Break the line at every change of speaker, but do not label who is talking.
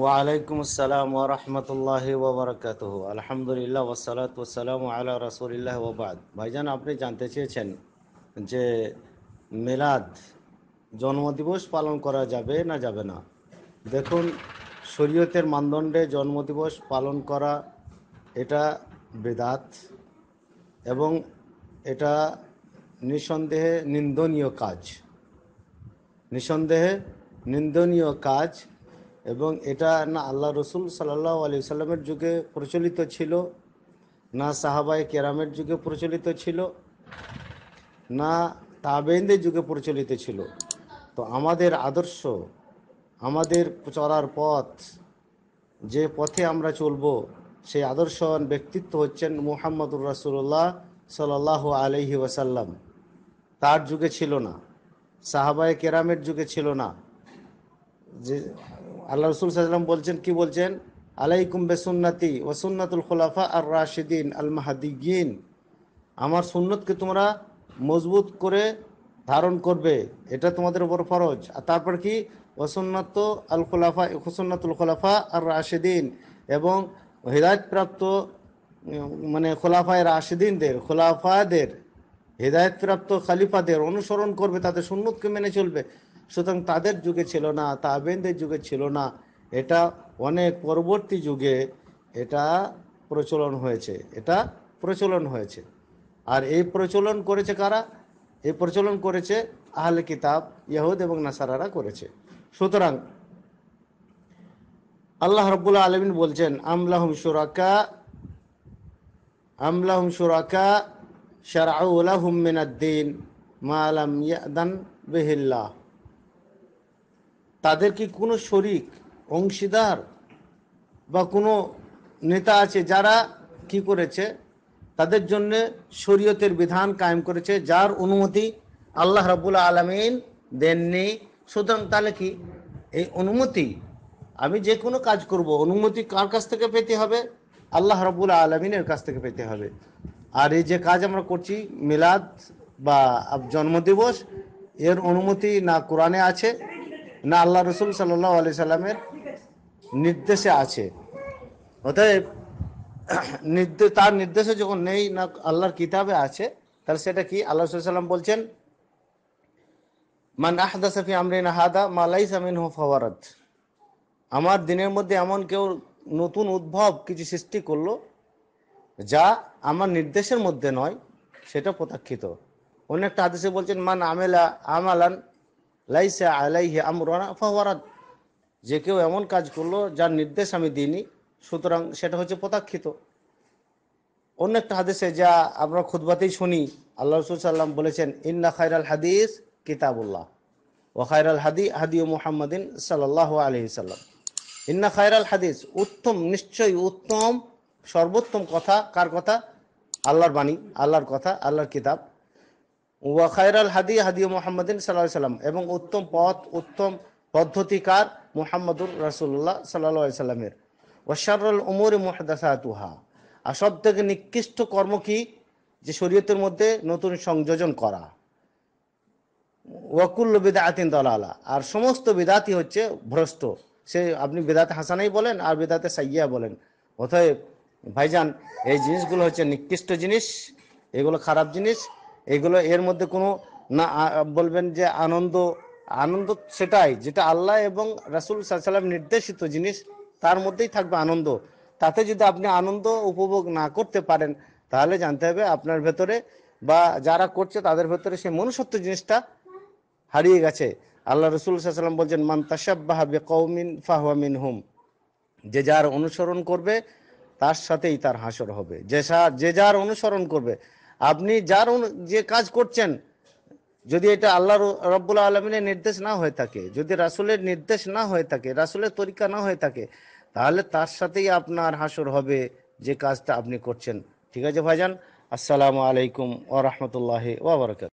ওয়ালাইকুম আসসালাম ওরহমতুল্লাহ ওবরাকাত আলহামদুলিল্লাহ ওসালাত ওসালাম আল্লাহ রসুলিল্লাহ ওবাদ ভাইজান আপনি জানতে চেয়েছেন যে মেলাদ জন্মদিবস পালন করা যাবে না যাবে না দেখুন শরীয়তের মানদণ্ডে জন্মদিবস পালন করা এটা বেদাত এবং এটা নিঃসন্দেহে নিন্দনীয় কাজ নিঃসন্দেহে নিন্দনীয় কাজ এবং এটা না আল্লাহ রসুল সাল্লাহ আলী সাল্লামের যুগে প্রচলিত ছিল না সাহাবাই কেরামের যুগে প্রচলিত ছিল না তাবেন্দের যুগে প্রচলিত ছিল তো আমাদের আদর্শ আমাদের চলার পথ যে পথে আমরা চলব সেই আদর্শন ব্যক্তিত্ব হচ্ছেন মুহাম্মদুর রাসুল্লাহ সাল্লাহ আলহি ওয়াসাল্লাম তার যুগে ছিল না সাহাবায় কেরামের যুগে ছিল না যে আল্লাহ রসুল সাল্লাম বলছেন কি বলছেন আলাইকুম বেসুন্নাতি ওয়াসুন্নাতুল খোলাফা আর রাশিদিন আল মাহাদিগিন আমার সুন্নতকে তোমরা মজবুত করে ধারণ করবে এটা তোমাদের উপর ফরজ আর তারপর কি ওয়াসুন্নাত আল খোলাফা হুসুন্নাতুল খোলাফা আর রাশেদিন এবং হৃদায়তপ্রাপ্ত মানে খোলাফায় রাশেদিনদের খোলাফাদের হৃদায়তপ্রাপ্ত খালিফাদের অনুসরণ করবে তাদের সুন্নতকে মেনে চলবে সুতরাং তাদের যুগে ছিল না তাবেনদের যুগে ছিল না এটা অনেক পরবর্তী যুগে এটা প্রচলন হয়েছে এটা প্রচলন হয়েছে আর এই প্রচলন করেছে কারা এই প্রচলন করেছে আহলে কিতাব ইয়াহুদ এবং নাসারারা করেছে সুতরাং আল্লাহ রব্বুল্লা আলমিন বলছেন আমলাহম সুরাকা আমলাহম সুরাকা শারাউলাহমিনাদ্দিন মা আলাম ইয়াদান বেহিল্লাহ তাদেরকে কোনো শরিক অংশীদার বা কোনো নেতা আছে যারা কি করেছে তাদের জন্য শরীয়তের বিধান কায়েম করেছে যার অনুমতি আল্লাহ রাবুল আলমিন দেননি সুতরাং তাহলে কি এই অনুমতি আমি যে কোনো কাজ করব অনুমতি কার কাছ থেকে পেতে হবে আল্লাহ রবুল আলমিনের কাছ থেকে পেতে হবে আর এই যে কাজ আমরা করছি মিলাদ বা জন্মদিবস এর অনুমতি না কোরআনে আছে না আল্লাহ রসুল সাল্লাহ আলি সাল্লামের নির্দেশে আছে অতএব নির্দেশ তার নির্দেশে যখন নেই না আল্লাহর কিতাবে আছে তাহলে সেটা কি আল্লাহ সাল্লাম বলছেন মান আহদা সাফি আমরিন হাদা মালাই সামিন হো ফওয়ারত আমার দিনের মধ্যে এমন কেউ নতুন উদ্ভব কিছু সৃষ্টি করলো যা আমার নির্দেশের মধ্যে নয় সেটা প্রত্যাখ্যিত অন্য একটা আদেশে বলছেন মান আমেলা আমালান লাইসা আলাইহে আমরানা ফাহওয়ারাদ যে কেউ এমন কাজ করলো যার নির্দেশ আমি দিইনি সুতরাং সেটা হচ্ছে প্রতাক্ষিত অন্য একটা হাদিসে যা আমরা খুদবাতেই শুনি আল্লাহ রসুল সাল্লাম বলেছেন ইন্না খায়রাল হাদিস কিতাবুল্লাহ ও খায়রাল হাদি হাদিউ মুহাম্মদিন সাল্লাহ আলহি সাল্লাম ইন্না খায়রাল হাদিস উত্তম নিশ্চয়ই উত্তম সর্বোত্তম কথা কার কথা আল্লাহর বাণী আল্লাহর কথা আল্লাহর কিতাব ওয়া খায়রাল হাদি হাদি মোহাম্মদিন সাল্লাহ সাল্লাম এবং উত্তম পথ উত্তম পদ্ধতিকার মোহাম্মদুর রাসুল্লাহ সাল্লাহ সাল্লামের ওয়াশারুল উমর মোহাদাসাতুহা আর সব থেকে নিকৃষ্ট কর্ম কি যে শরীয়তের মধ্যে নতুন সংযোজন করা ওয়াকুল্ল বেদা আতিন দলালা আর সমস্ত বেদাতি হচ্ছে ভ্রষ্ট সে আপনি বেদাতে হাসানাই বলেন আর বেদাতে সাইয়া বলেন অথব ভাইজান এই জিনিসগুলো হচ্ছে নিকৃষ্ট জিনিস এগুলো খারাপ জিনিস এগুলো এর মধ্যে কোনো না বলবেন যে আনন্দ আনন্দ সেটাই যেটা আল্লাহ এবং রাসুল সাল্লাম নির্দেশিত জিনিস তার মধ্যেই থাকবে আনন্দ তাতে যদি আপনি আনন্দ উপভোগ না করতে পারেন তাহলে জানতে হবে আপনার ভেতরে বা যারা করছে তাদের ভেতরে সেই মনুষ্যত্ব জিনিসটা হারিয়ে গেছে আল্লাহ রসুল সাল্লাম বলছেন মান তাসাবাহাবে কৌমিন ফাহামিন হুম যে যার অনুসরণ করবে তার সাথেই তার হাসর হবে যে যে যার অনুসরণ করবে আপনি যার যে কাজ করছেন যদি এটা আল্লাহ রব্বুল আলমিনের নির্দেশ না হয়ে থাকে যদি রাসুলের নির্দেশ না হয়ে থাকে রাসুলের তরিকা না হয়ে থাকে তাহলে তার সাথেই আপনার হাসর হবে যে কাজটা আপনি করছেন ঠিক আছে ভাইজান আসসালামু আলাইকুম ও রহমতুল্লাহ ওবরাকাত